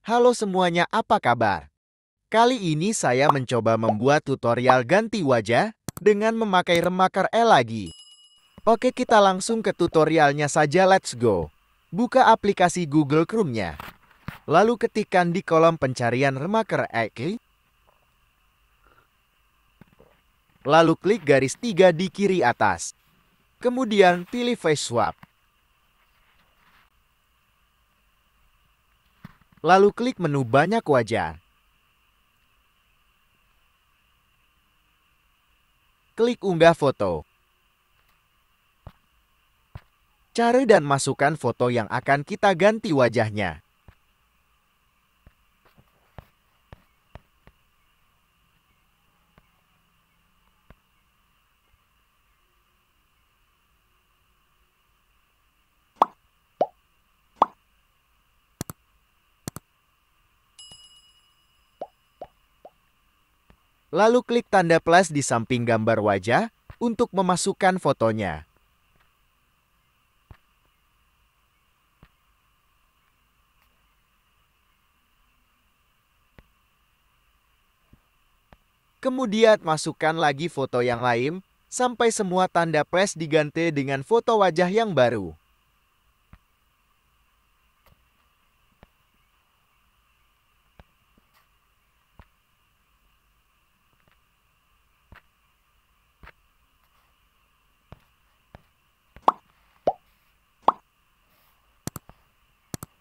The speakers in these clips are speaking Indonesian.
Halo semuanya, apa kabar? Kali ini saya mencoba membuat tutorial ganti wajah dengan memakai Remaker E lagi. Oke, kita langsung ke tutorialnya saja, let's go. Buka aplikasi Google Chrome-nya. Lalu ketikkan di kolom pencarian remaker E. Lalu klik garis tiga di kiri atas. Kemudian pilih face swap. lalu klik menu banyak wajah. Klik unggah foto. Cari dan masukkan foto yang akan kita ganti wajahnya. Lalu klik tanda plus di samping gambar wajah untuk memasukkan fotonya. Kemudian masukkan lagi foto yang lain sampai semua tanda press diganti dengan foto wajah yang baru.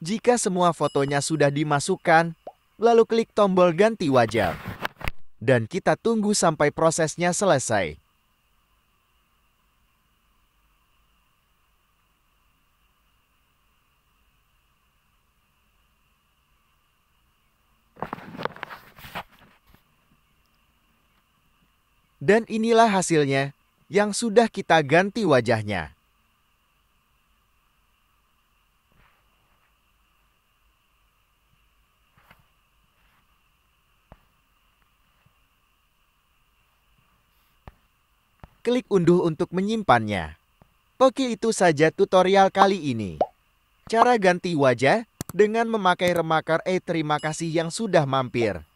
jika semua fotonya sudah dimasukkan, lalu klik tombol ganti wajah. Dan kita tunggu sampai prosesnya selesai. Dan inilah hasilnya yang sudah kita ganti wajahnya. klik unduh untuk menyimpannya. Oke itu saja tutorial kali ini. Cara ganti wajah dengan memakai Remaker. E eh, terima kasih yang sudah mampir.